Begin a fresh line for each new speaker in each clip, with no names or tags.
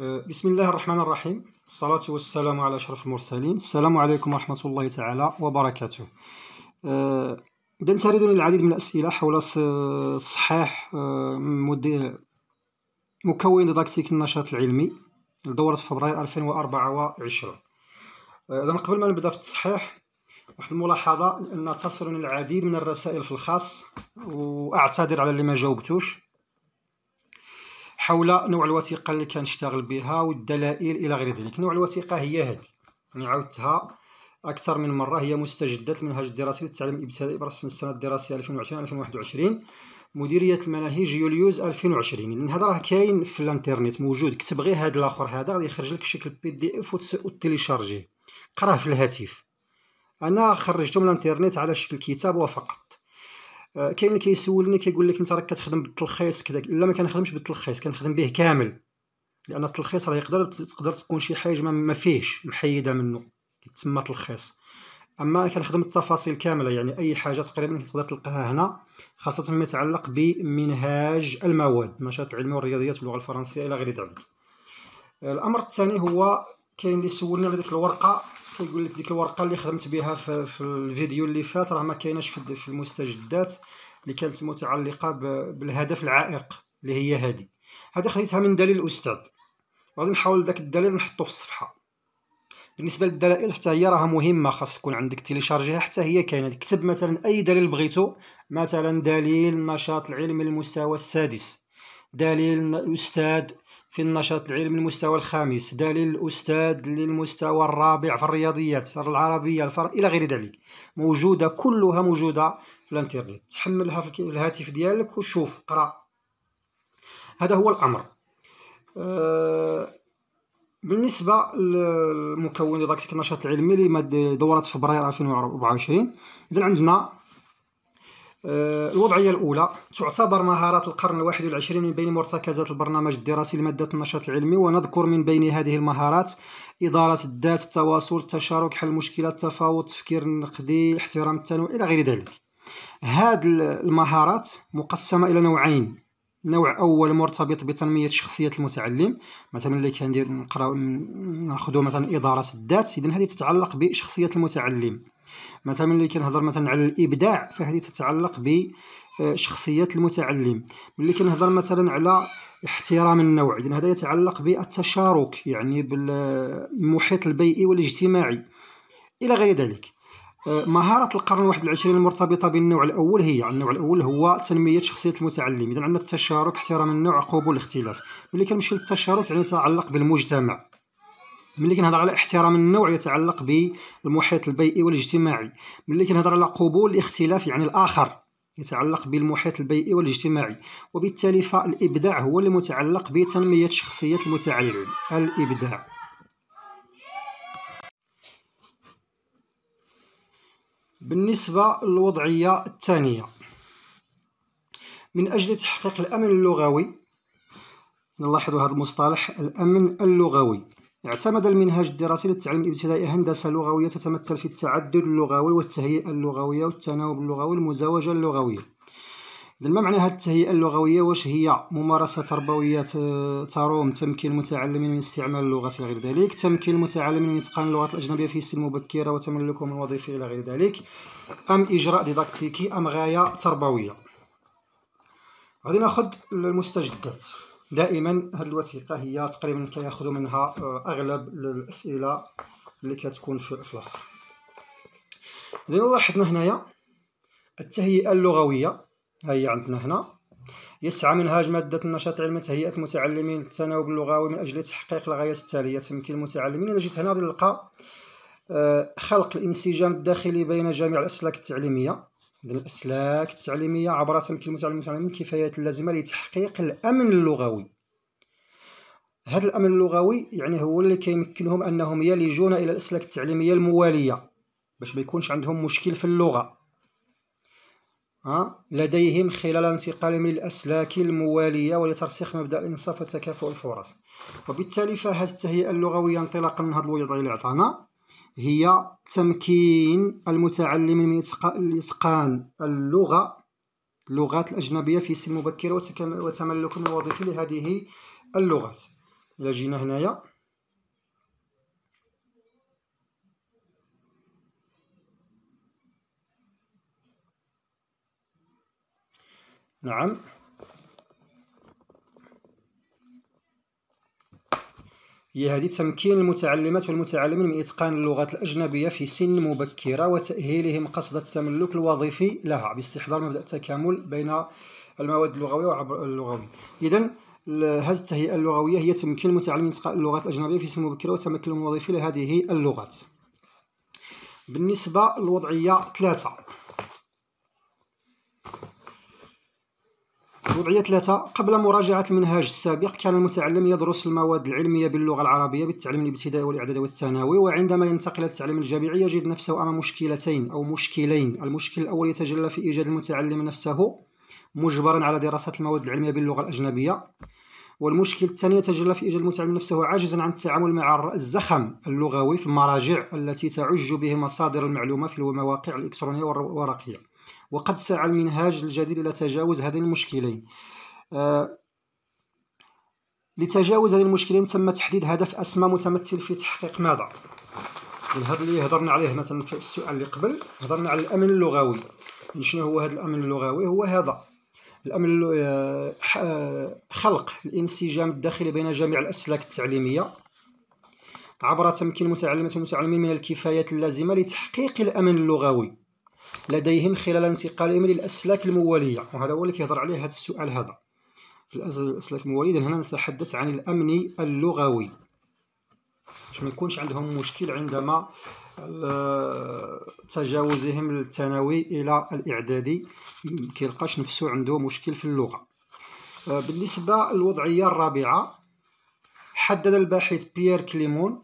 آه، بسم الله الرحمن الرحيم الصلاة والسلام على أشرف المرسلين السلام عليكم ورحمة الله تعالى وبركاته إذا آه، تردني العديد من الأسئلة حول تصحيح آه، مكون ديداكتيك النشاط العلمي لدورة فبراير 2024 إذا قبل ما نبدأ في التصحيح واحد الملاحظة أن تصلني العديد من الرسائل في الخاص وأعتذر على اللي ما جاوبتوش حول نوع الوثيقه اللي كنشتغل بها والدلائل الى غير ذلك نوع الوثيقه هي هذه انا يعني عاودتها اكثر من مره هي مستجدات المنهج الدراسي للتعليم الابتدائي برسم السنه الدراسيه 2020 2021 مديريه المناهج يوليوز 2020 لان هذا راه كاين في الانترنت موجود كتب غير هذا الاخر هذا غادي يخرج لك شكل بي دي اف وتيليشارجيه قراه في الهاتف انا خرجته من الانترنت على شكل كتاب وفقط كاين اللي كيسولني كيقول لك انت راك كتخدم بالتلخيص كذا لا ما كنخدمش بالتلخيص كنخدم به كامل لان التلخيص راه يقدر تقدر تكون شي حاجه ما فيهش محيده منه كيتسمى تلخيص اما كنخدم التفاصيل كامله يعني اي حاجه تقريبا تقدر تلقاها هنا خاصه ما يتعلق بمنهاج المواد نشاط علمي والرياضيات واللغه الفرنسيه الى غير ذلك الامر الثاني هو كاين اللي سولني على ديك الورقه كيقول لك ديك الورقه اللي خدمت بها في, في الفيديو اللي فات راه ما كايناش في المستجدات اللي كانت متعلقه بالهدف العائق اللي هي هذه هذه خديتها من دليل الاستاذ غادي نحاول داك الدليل نحطو في الصفحه بالنسبه للدلائل حتى هي راها مهمه خاص تكون عندك تيليشارجيها حتى هي كاينه كتب مثلا اي دليل بغيتو مثلا دليل النشاط العلمي للمستوى السادس دليل الاستاذ في النشاط العلمي المستوى الخامس دليل الأستاذ للمستوى الرابع في الرياضيات العربية الفر... إلى غير ذلك موجودة كلها موجودة في الانترنت تحملها في الهاتف ديالك وشوف قرأ هذا هو الأمر آه، بالنسبه للمكون ديال النشاط العلمي لماده دوره فبراير 2024 اذا عندنا آه، الوضعية الأولى تعتبر مهارات القرن الواحد والعشرين من بين مرتكزات البرنامج الدراسي لمادة النشاط العلمي ونذكر من بين هذه المهارات إدارة الذات التواصل التشارك حل المشكلات التفاوض التفكير النقدي احترام التنوع إلى غير ذلك هذه المهارات مقسمة إلى نوعين نوع اول مرتبط بتنميه شخصيه المتعلم مثلا اللي كندير نقراو ناخذ مثلا اداره الذات اذا هذه تتعلق بشخصيه المتعلم مثلا ملي كنهضر مثلا على الابداع فهذه تتعلق بشخصيه آه، المتعلم ملي كنهضر مثلا على احترام النوع يعني هذا يتعلق بالتشارك يعني بالمحيط البيئي والاجتماعي الى غير ذلك آه، مهارة القرن الواحد والعشرين المرتبطة بالنوع الأول هي يعني النوع الأول هو تنمية شخصية المتعلم إذا عندنا التشارك احترام النوع قبول الاختلاف ملي كنمشي للتشارك يعني يتعلق بالمجتمع ملي كنهضر على احترام النوع يتعلق بالمحيط البيئي والاجتماعي ملي كنهضر على قبول الاختلاف يعني الاخر يتعلق بالمحيط البيئي والاجتماعي وبالتالي فالابداع هو اللي متعلق بتنميه شخصيه المتعلم الابداع بالنسبه للوضعيه الثانيه من اجل تحقيق الامن اللغوي نلاحظ هذا المصطلح الامن اللغوي اعتمد المنهج الدراسي للتعليم الابتدائي هندسة لغوية تتمثل في التعدد اللغوي والتهيئة اللغوية والتناوب اللغوي والمزاوجة اللغوية ما معنى هذه التهيئة اللغوية واش هي ممارسة تربوية آه، تروم تمكين المتعلم من استعمال اللغة إلى غير ذلك تمكين المتعلم من إتقان اللغات الأجنبية في سن مبكرة وتملكهم الوظيفي إلى غير ذلك أم إجراء ديداكتيكي أم غاية تربوية غادي ناخد المستجدات دائما هذه الوثيقه هي تقريبا كياخذوا منها آه، اغلب الاسئله اللي كتكون في الافلاح اذا لاحظنا هنايا التهيئه اللغويه ها هي عندنا هنا يسعى منهاج مادة النشاط العلمي تهيئة المتعلمين للتناوب اللغوي من أجل تحقيق الغايات التالية تمكين المتعلمين إلى جيت هنا غادي نلقى آه، خلق الانسجام الداخلي بين جميع الأسلاك التعليمية بالاسلاك التعليميه عبر تمكين المتعلم المتعلمين الكفايات اللازمه لتحقيق الامن اللغوي هذا الامن اللغوي يعني هو اللي كيمكنهم انهم يلجون الى الاسلاك التعليميه المواليه باش ما يكونش عندهم مشكل في اللغه ها لديهم خلال انتقالهم للاسلاك المواليه ولترسيخ مبدا الانصاف وتكافؤ الفرص وبالتالي فهذه التهيئه اللغويه انطلاقا من هذا الوضع اللي عطانا هي تمكين المتعلم من إتقان اللغة اللغات الأجنبية في سن مبكر وتملك الوظيفه لهذه اللغات إلا جينا هنايا نعم هي هذه تمكين المتعلمات والمتعلمين من إتقان اللغات الأجنبية في سن مبكرة وتأهيلهم قصد التملك الوظيفي لها باستحضار مبدأ التكامل بين المواد اللغوية وعبر اللغوي إذا هذه التهيئة اللغوية هي تمكين المتعلمين من إتقان اللغات الأجنبية في سن مبكرة وتمكنهم الوظيفي لهذه اللغات بالنسبة للوضعية ثلاثة الوضعيه ثلاثة قبل مراجعة المنهاج السابق كان المتعلم يدرس المواد العلمية باللغة العربية بالتعليم الابتدائي والإعدادي والثانوي وعندما ينتقل للتعليم الجامعي يجد نفسه أمام مشكلتين أو مشكلين المشكل الأول يتجلى في إيجاد المتعلم نفسه مجبرا على دراسة المواد العلمية باللغة الأجنبية والمشكل الثاني يتجلى في إيجاد المتعلم نفسه عاجزا عن التعامل مع الزخم اللغوي في المراجع التي تعج به مصادر المعلومة في المواقع الإلكترونية والورقية وقد سعى المنهاج الجديد إلى تجاوز هذين المشكلين آه، لتجاوز هذين المشكلين تم تحديد هدف أسمى متمثل في تحقيق ماذا؟ من هذا اللي هضرنا عليه مثلا في السؤال اللي قبل هضرنا على الأمن اللغوي يعني شنو هو هذا الأمن اللغوي؟ هو هذا الأمن آه، آه، خلق الانسجام الداخلي بين جميع الأسلاك التعليمية عبر تمكين متعلمة المتعلمين من الكفايات اللازمة لتحقيق الأمن اللغوي لديهم خلال انتقالهم للأسلاك الموالية وهذا هو اللي كيهضر عليه هذا السؤال هذا في الأسلاك الموالية إذن هنا نتحدث عن الأمن اللغوي باش ما يكونش عندهم مشكل عندما آه، تجاوزهم الثانوي الى الاعدادي كيلقاش نفسه عنده مشكل في اللغه آه، بالنسبه للوضعيه الرابعه حدد الباحث بيير كليمون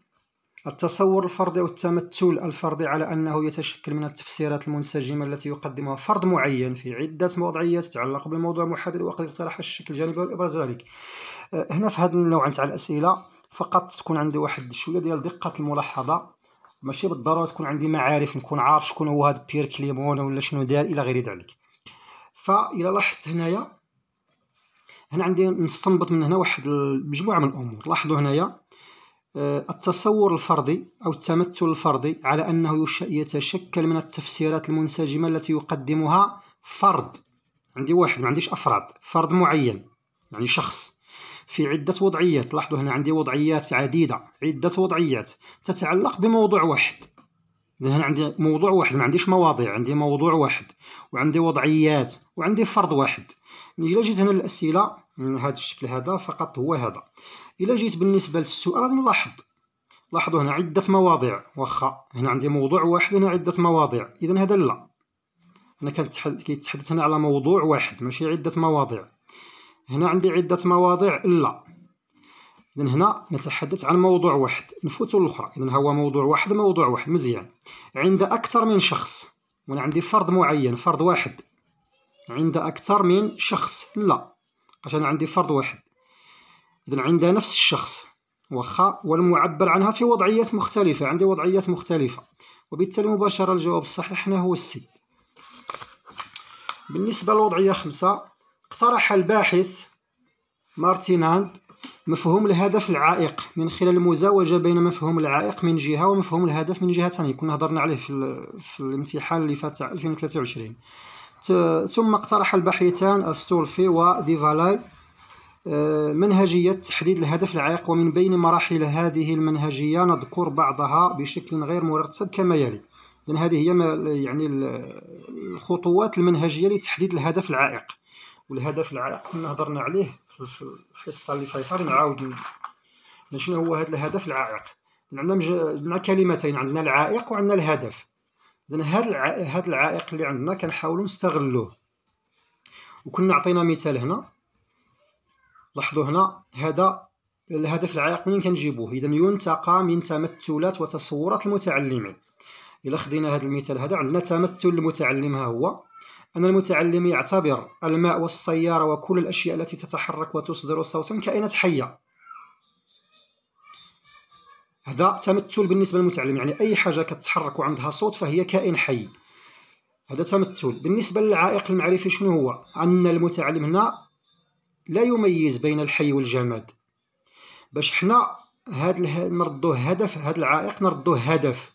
التصور الفردي أو التمثل الفردي على أنه يتشكل من التفسيرات المنسجمة التي يقدمها فرد معين في عدة وضعيات تتعلق بموضوع محدد وقد اقترح الشكل الجانبي والإبراز ذلك آه، هنا في هذا النوع نتاع الأسئلة فقط تكون عندي واحد شوية ديال دقة الملاحظة ماشي بالضرورة تكون عندي معارف نكون عارف شكون هو هذا بيير كليمون ولا شنو دار إلى غير ذلك فإلى لاحظت هنايا هنا عندي نستنبط من هنا واحد مجموعة من الأمور لاحظوا هنايا آه، التصور الفردي أو التمثل الفردي على أنه يتشكل من التفسيرات المنسجمة التي يقدمها فرد عندي واحد ما عنديش أفراد فرد معين يعني شخص في عدة وضعيات لاحظوا هنا عندي وضعيات عديدة عدة وضعيات تتعلق بموضوع واحد هنا عندي موضوع واحد ما عنديش مواضيع عندي موضوع واحد وعندي وضعيات وعندي فرد واحد إلا جيت هنا الأسئلة من هذا الشكل هذا فقط هو هذا الا جيت بالنسبه للسؤال غادي نلاحظ لاحظوا هنا عده مواضيع واخا هنا عندي موضوع واحد هنا عده مواضيع اذا هذا لا انا كنتحدث كيتحدث هنا على موضوع واحد ماشي عده مواضيع هنا عندي عده مواضيع لا اذا هنا نتحدث عن موضوع واحد نفوت الاخرى اذا هو موضوع واحد موضوع واحد مزيان عند اكثر من شخص وانا عندي فرد معين فرد واحد عند اكثر من شخص لا عشان عندي فرد واحد إذا عندها نفس الشخص وخا والمعبر عنها في وضعيات مختلفة عندي وضعيات مختلفة وبالتالي مباشرة الجواب الصحيح هنا هو السي بالنسبة للوضعية خمسة اقترح الباحث مارتين هاند مفهوم الهدف العائق من خلال المزاوجة بين مفهوم العائق من جهة ومفهوم الهدف من جهة ثانية كنا هضرنا عليه في, في الامتحان اللي فات 2023 ثم اقترح الباحثان استولفي وديفالاي آه، منهجية تحديد الهدف العائق ومن بين مراحل هذه المنهجية نذكر بعضها بشكل غير مرتب كما يلي لأن هذه هي يعني الخطوات المنهجية لتحديد الهدف العائق والهدف العائق كنا هضرنا عليه في الحصة اللي فايتة نعاود شنو هو هذا الهدف العائق عندنا مج... عندنا كلمتين عندنا العائق وعندنا الهدف إذن هذا الع... هذا العائق اللي عندنا كنحاولوا نستغلوه وكنا عطينا مثال هنا لاحظوا هنا هذا الهدف العائق منين كنجيبوه اذا ينتقى من تمثلات وتصورات المتعلمين الا خدينا هذا المثال هذا عندنا تمثل المتعلم ها هو أن المتعلم يعتبر الماء والسيارة وكل الأشياء التي تتحرك وتصدر صوتا كائنات حية هذا تمثل بالنسبة للمتعلم يعني أي حاجة كتحرك وعندها صوت فهي كائن حي هذا تمثل بالنسبة للعائق المعرفي شنو هو أن المتعلم هنا لا يميز بين الحي والجماد باش حنا هاد نردوه هدف هاد العائق نردوه هدف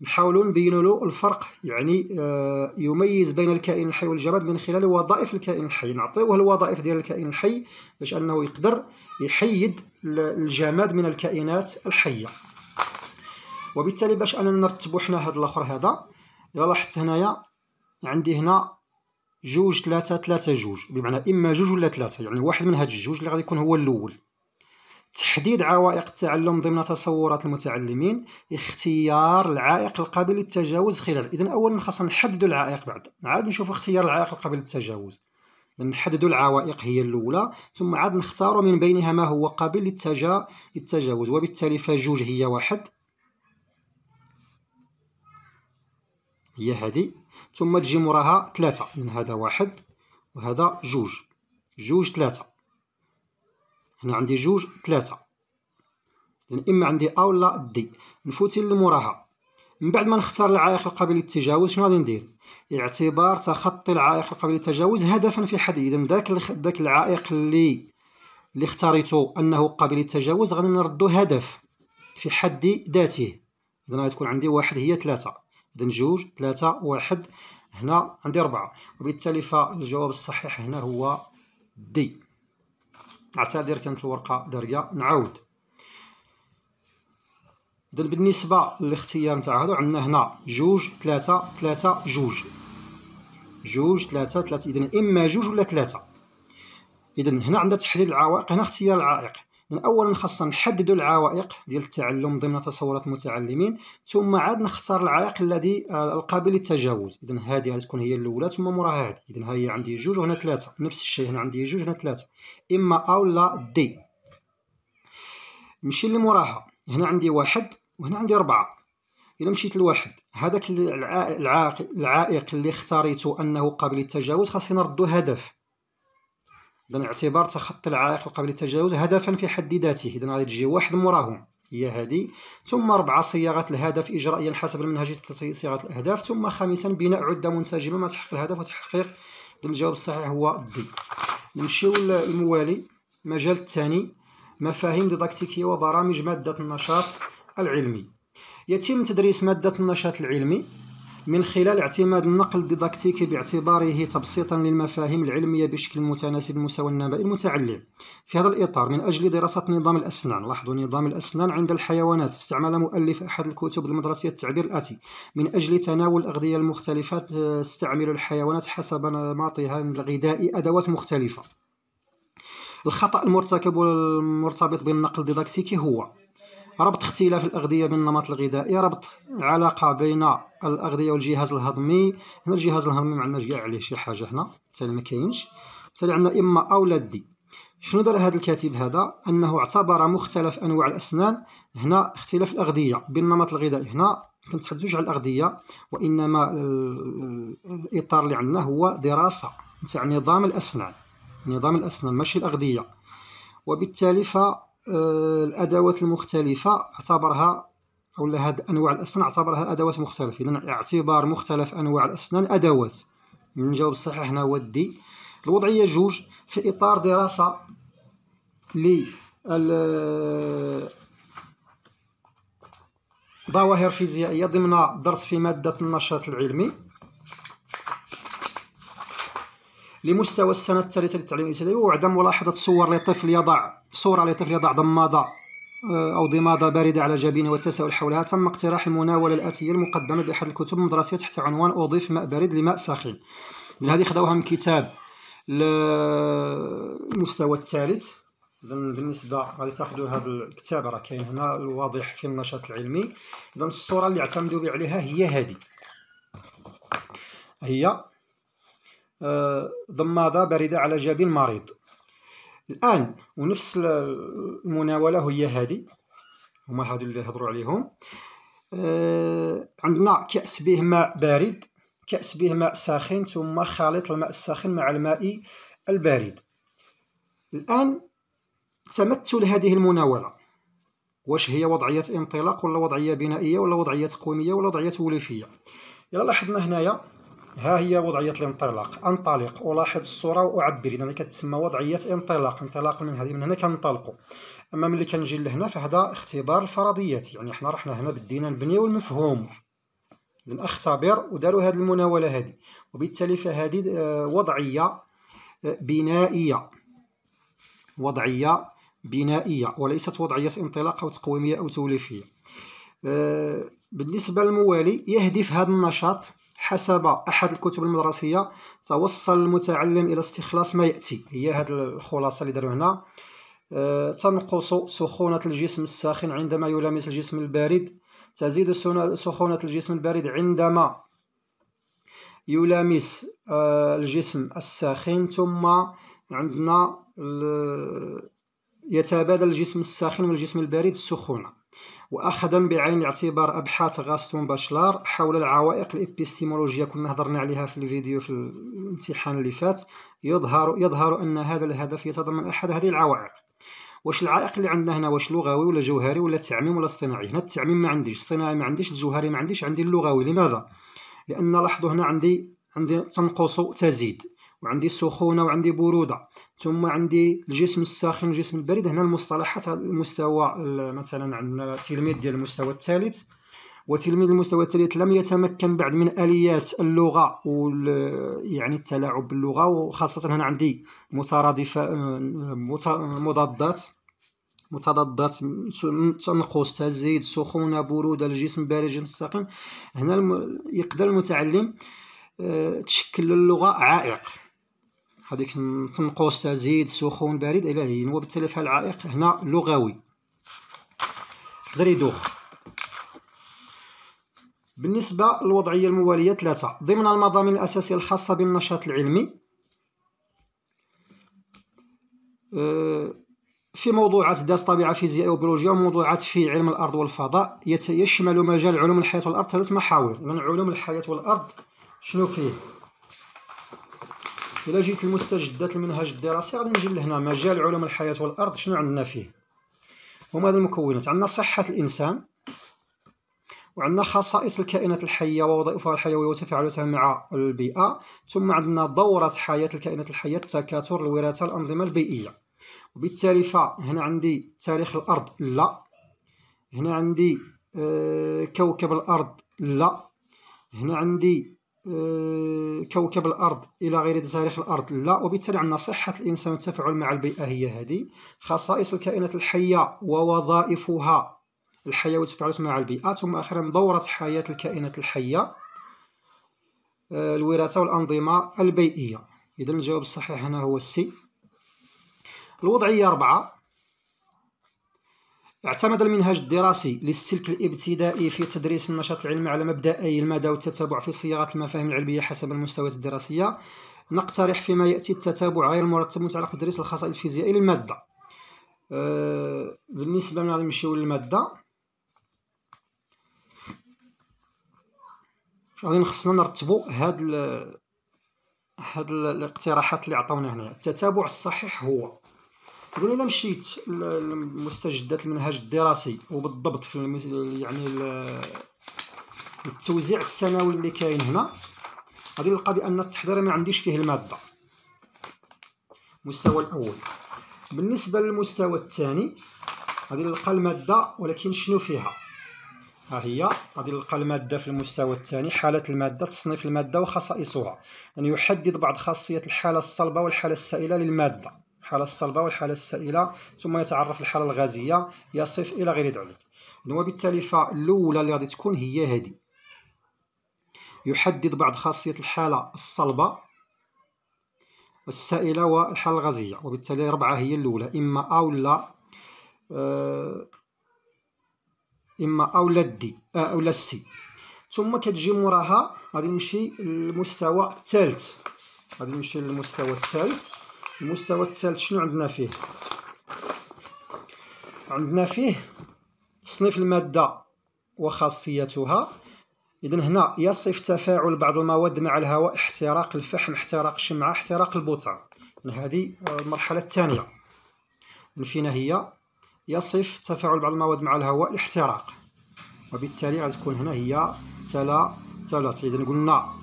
نحاولوا نبينوا له الفرق يعني آه، يميز بين الكائن الحي والجماد من خلال وظائف الكائن الحي نعطيوه الوظائف ديال الكائن الحي باش انه يقدر يحيد الجماد من الكائنات الحيه وبالتالي باش اننا نرتبوا حنا هاد الاخر هذا الا لاحظت هنايا عندي هنا جوج ثلاثة ثلاثة جوج بمعنى إما جوج ولا ثلاثة يعني واحد من هاد الجوج اللي غادي يكون هو الأول تحديد عوائق التعلم ضمن تصورات المتعلمين اختيار العائق القابل للتجاوز خلال إذا أولا خاصنا نحددوا العائق بعد عاد نشوف اختيار العائق القابل للتجاوز نحددوا العوائق هي الأولى ثم عاد نختاروا من بينها ما هو قابل للتجاوز وبالتالي فجوج هي واحد هي هذه ثم تجي موراها ثلاثة من هذا واحد وهذا جوج جوج ثلاثة هنا عندي جوج ثلاثة إذن إما عندي أ ولا دي نفوتي اللي موراها من بعد ما نختار العائق القابل للتجاوز شنو غادي ندير اعتبار تخطي العائق القابل للتجاوز هدفا في حد اذا داك ذاك العائق اللي اللي اختاريتو انه قابل للتجاوز غادي نردو هدف في حد ذاته اذا غتكون عندي واحد هي ثلاثة إذا جوج ثلاثة واحد هنا عندي أربعة وبالتالي فالجواب الصحيح هنا هو دي نعتذر كانت الورقة دارية نعاود إذا بالنسبة للاختيار نتاع هادو عندنا هنا جوج ثلاثة ثلاثة جوج جوج ثلاثة ثلاثة إذا إما جوج ولا ثلاثة إذا هنا عندنا تحليل العوائق هنا اختيار العائق يعني اولا خاصنا نحددوا العوائق ديال التعلم ضمن تصورات المتعلمين ثم عاد نختار العائق الذي آه، القابل للتجاوز اذا هذه تكون هي الاولى ثم موراها هذه اذا هي عندي جوج وهنا ثلاثه نفس الشيء هنا عندي جوج هنا ثلاثه اما او لا دي نمشي اللي موراها هنا عندي واحد وهنا عندي اربعه الا مشيت لواحد هذاك العائق اللي اختاريته انه قابل للتجاوز خاصني نردو هدف إذا اعتبار تخطي العائق قبل التجاوز هدفا في حد ذاته إذا غادي تجي واحد موراهم هي هذه ثم أربعة صياغة الهدف إجرائيا حسب المنهجية صياغة الأهداف ثم خامسا بناء عدة منسجمة مع تحقيق الهدف وتحقيق الجواب الصحيح هو دي نمشيو للموالي المجال الثاني مفاهيم ديداكتيكية وبرامج مادة النشاط العلمي يتم تدريس مادة النشاط العلمي من خلال اعتماد النقل الديداكتيكي باعتباره تبسيطا للمفاهيم العلمية بشكل متناسب مستوى النبأ المتعلم في هذا الإطار من أجل دراسة نظام الأسنان لاحظوا نظام الأسنان عند الحيوانات استعمل مؤلف أحد الكتب المدرسية التعبير الآتي من أجل تناول الأغذية المختلفة تستعمل الحيوانات حسب نمطها الغذائي أدوات مختلفة الخطأ المرتكب والمرتبط بالنقل الديداكتيكي هو ربط اختلاف الأغذية بالنمط الغذائي ربط علاقة بين الأغذية والجهاز الهضمي هنا الجهاز الهضمي ما عندناش كاع عليه شي حاجة هنا بالتالي ما كاينش بالتالي عندنا إما أو لا شنو دار هذا الكاتب هذا أنه اعتبر مختلف أنواع الأسنان هنا اختلاف الأغذية بالنمط الغذائي هنا كنتحدثوش على الأغذية وإنما الإطار اللي عندنا هو دراسة تاع نظام الأسنان نظام الأسنان ماشي الأغذية وبالتالي ف آه، الادوات المختلفه اعتبرها او هاد انواع الاسنان اعتبرها ادوات مختلفه اذا اعتبار مختلف انواع الاسنان ادوات من الجواب الصحيح هنا هو دي الوضعيه جوج في اطار دراسه ل آه، ظواهر فيزيائيه ضمن درس في ماده النشاط العلمي لمستوى السنة الثالثة للتعليم الابتدائي وعدم ملاحظة صور لطفل يضع صورة لطفل يضع ضمادة آه، أو ضمادة باردة على جبينه والتساؤل حولها تم اقتراح المناولة الآتية المقدمة بأحد الكتب المدرسية تحت عنوان أضيف ماء بارد لماء ساخن هذه خذوها من كتاب المستوى الثالث بالنسبه غادي هذا الكتاب راه كاين هنا الواضح في النشاط العلمي اذا الصوره اللي اعتمدوا عليها هي هذه هي آه، ضمادة باردة على جبين مريض الآن ونفس المناولة هي هذه هما هادو اللي هضروا عليهم آه، عندنا كأس به ماء بارد كأس به ماء ساخن ثم خليط الماء الساخن مع الماء البارد الآن تمثل هذه المناولة واش هي وضعية انطلاق ولا وضعية بنائية ولا وضعية تقويمية ولا وضعية توليفية إلا لاحظنا هنايا ها هي وضعية الانطلاق انطلق ألاحظ الصورة وأعبر إذا كتسمى وضعية انطلاق انطلاق من هذه من هنا كنطلقوا أما ملي كنجي لهنا فهذا اختبار الفرضيات يعني حنا رحنا هنا بدينا نبنيو المفهوم إذا اختبر وداروا هذه المناولة هذه وبالتالي فهذه آه، وضعية آه، بنائية وضعية بنائية وليست وضعية انطلاق أو تقويمية أو توليفية آه، بالنسبة للموالي يهدف هذا النشاط حسب احد الكتب المدرسيه توصل المتعلم الى استخلاص ما ياتي هي هذه الخلاصه اللي داروا هنا آه، تنقص سخونه الجسم الساخن عندما يلامس الجسم البارد تزيد سخونه الجسم البارد عندما يلامس آه، الجسم الساخن ثم عندنا يتبادل الجسم الساخن والجسم البارد السخونه واخذا بعين الاعتبار ابحاث غاستون باشلار حول العوائق الابستيمولوجيه كنا هضرنا عليها في الفيديو في الامتحان اللي فات يظهر يظهر ان هذا الهدف يتضمن احد هذه العوائق واش العائق اللي عندنا هنا واش لغوي ولا جوهري ولا تعميم ولا اصطناعي هنا التعميم ما عنديش الصناعي ما عنديش الجوهري ما عنديش عندي اللغوي لماذا لان لاحظوا هنا عندي عندي تنقص تزيد وعندي سخونة وعندي برودة ثم عندي الجسم الساخن والجسم البارد هنا المصطلحات المستوى مثلا عندنا تلميذ ديال المستوى الثالث وتلميذ المستوى الثالث لم يتمكن بعد من اليات اللغه يعني التلاعب باللغه وخاصه هنا عندي مترادفه مضادات متضادات تنقص تزيد سخونه بروده الجسم بارد الجسم الساخن هنا يقدر المتعلم آه، تشكل اللغه عائق هذيك تنقص تزيد سخون بارد الى هين وبالتالي بالتالي العائق هنا لغوي يقدر يدوخ بالنسبة للوضعية الموالية ثلاثة ضمن المضامين الأساسية الخاصة بالنشاط العلمي أه، في موضوعات ذات طبيعة فيزيائية وبيولوجيا وموضوعات في علم الأرض والفضاء يشمل مجال علوم الحياة والأرض ثلاث محاور من علوم الحياة والأرض شنو فيه الى جيت لمستجدات المنهج الدراسي غادي نجي لهنا مجال علوم الحياه والارض شنو عندنا فيه هما هاد المكونات عندنا صحه الانسان وعندنا خصائص الكائنات الحيه ووظائفها الحيويه وتفاعلاتها مع البيئه ثم عندنا دوره حياه الكائنات الحيه التكاثر الوراثه الانظمه البيئيه وبالتالي فهنا عندي تاريخ الارض لا هنا عندي آه، كوكب الارض لا هنا عندي آه، كوكب الارض الى غير تاريخ الارض لا وبالتالي عندنا صحه الانسان والتفاعل مع البيئه هي هذه خصائص الكائنات الحيه ووظائفها الحياه والتفاعلات مع البيئه ثم اخيرا دوره حياه الكائنات الحيه آه، الوراثه والانظمه البيئيه اذا الجواب الصحيح هنا هو السي الوضعيه 4 اعتمد المنهج الدراسي للسلك الابتدائي في تدريس النشاط العلمي على مبدأي المدى والتتابع في صياغة المفاهيم العلمية حسب المستويات الدراسية نقترح فيما يأتي التتابع غير المرتب المتعلق بتدريس الخصائص الفيزيائية للمادة أه، بالنسبة من نمشيو للمادة غادي خصنا نرتبو هاد ال هاد الاقتراحات اللي عطاونا هنا التتابع الصحيح هو يقول الا مشيت لمستجدات المنهج الدراسي وبالضبط في يعني التوزيع السنوي اللي كاين هنا غادي نلقى بان التحضير ما عنديش فيه الماده المستوى الاول بالنسبه للمستوى الثاني غادي نلقى الماده ولكن شنو فيها ها هي غادي نلقى الماده في المستوى الثاني حاله الماده تصنيف الماده وخصائصها ان يعني يحدد بعض خاصيه الحاله الصلبه والحاله السائله للماده الحالة الصلبة والحالة السائلة ثم يتعرف الحالة الغازية يصف إلى غير ذلك وبالتالي فالأولى اللي غادي تكون هي هذه يحدد بعض خاصية الحالة الصلبة السائلة والحالة الغازية وبالتالي ربعة هي الأولى إما او لا آه، إما او لا دي آه، أو لا سي ثم كتجي موراها غادي نمشي للمستوى الثالث غادي نمشي للمستوى الثالث المستوى الثالث شنو عندنا فيه عندنا فيه تصنيف المادة وخاصيتها إذا هنا يصف تفاعل بعض المواد مع الهواء احتراق الفحم احتراق الشمعة احتراق البوتان هذه المرحلة الثانية فينا هي يصف تفاعل بعض المواد مع الهواء الاحتراق وبالتالي غتكون هنا هي تلا ثلاثة إذا قلنا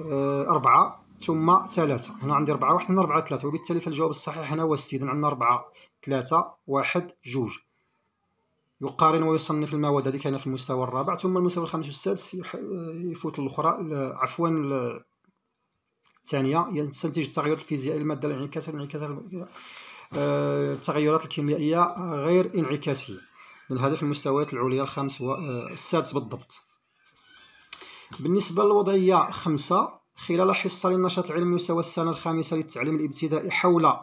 آه، أربعة ثم ثلاثة هنا عندي أربعة واحد هنا أربعة ثلاثة وبالتالي فالجواب الصحيح هنا هو السي عندنا أربعة ثلاثة واحد جوج يقارن ويصنف المواد هذه هنا في المستوى الرابع ثم المستوى الخامس والسادس يفوت الأخرى عفوا الثانية يستنتج التغير الفيزيائي المادة الانعكاسات انعكاسات آه، التغيرات الكيميائية غير انعكاسية من هذا في المستويات العليا الخامس والسادس آه، بالضبط بالنسبة للوضعية خمسة خلال حصة للنشاط العلمي مستوى السنة الخامسة للتعليم الابتدائي حول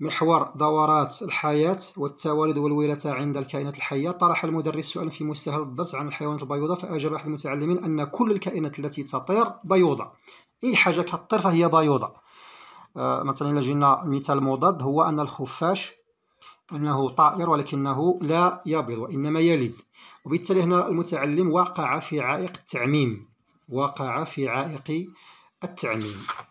محور دورات الحياة والتوالد والولادة عند الكائنات الحية طرح المدرس سؤال في مستهل الدرس عن الحيوانات البيوضة فأجاب أحد المتعلمين أن كل الكائنات التي تطير بيوضة أي حاجة كطير فهي بيوضة آه، مثلا إلا جينا مثال مضاد هو أن الخفاش أنه طائر ولكنه لا يبيض وإنما يلد وبالتالي هنا المتعلم وقع في عائق التعميم وقع في عائق التعميم